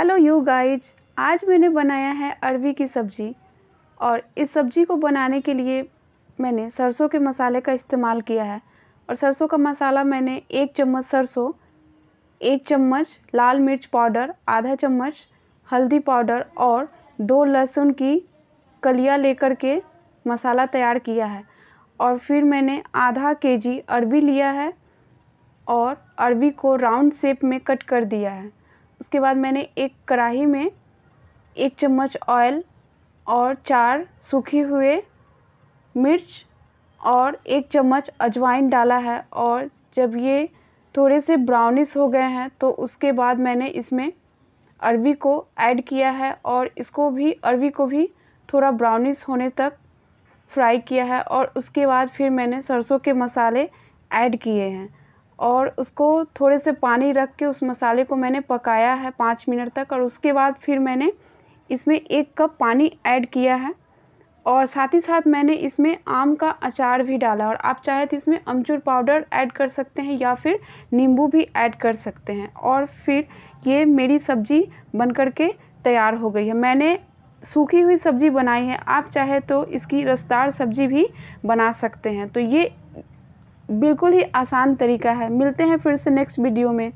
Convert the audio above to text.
hello you guys आज मैंने बनाया है अरवी की सब्ज़ी और इस सब्ज़ी को बनाने के लिए मैंने सरसों के मसाले का इस्तेमाल किया है और सरसों का मसाला मैंने एक चम्मच सरसों एक चम्मच लाल मिर्च पाउडर आधा चम्मच हल्दी पाउडर और दो लहसुन की कलिया लेकर के मसाला तैयार किया है और फिर मैंने आधा केजी अरबी लिया है और अरबी को राउंड शेप में कट कर दिया है उसके बाद मैंने एक कढ़ाई में एक चम्मच ऑयल और चार सूखे हुए मिर्च और एक चम्मच अजवाइन डाला है और जब ये थोड़े से ब्राउनिश हो गए हैं तो उसके बाद मैंने इसमें अरबी को ऐड किया है और इसको भी अरबी को भी थोड़ा ब्राउनिश होने तक फ्राई किया है और उसके बाद फिर मैंने सरसों के मसाले ऐड किए हैं और उसको थोड़े से पानी रख के उस मसाले को मैंने पकाया है पाँच मिनट तक और उसके बाद फिर मैंने इसमें एक कप पानी ऐड किया है और साथ ही साथ मैंने इसमें आम का अचार भी डाला और आप चाहे तो इसमें अमचूर पाउडर ऐड कर सकते हैं या फिर नींबू भी ऐड कर सकते हैं और फिर ये मेरी सब्ज़ी बन कर के तैयार हो गई है मैंने सूखी हुई सब्ज़ी बनाई है आप चाहे तो इसकी रसदार सब्ज़ी भी बना सकते हैं तो ये बिल्कुल ही आसान तरीका है मिलते हैं फिर से नेक्स्ट वीडियो में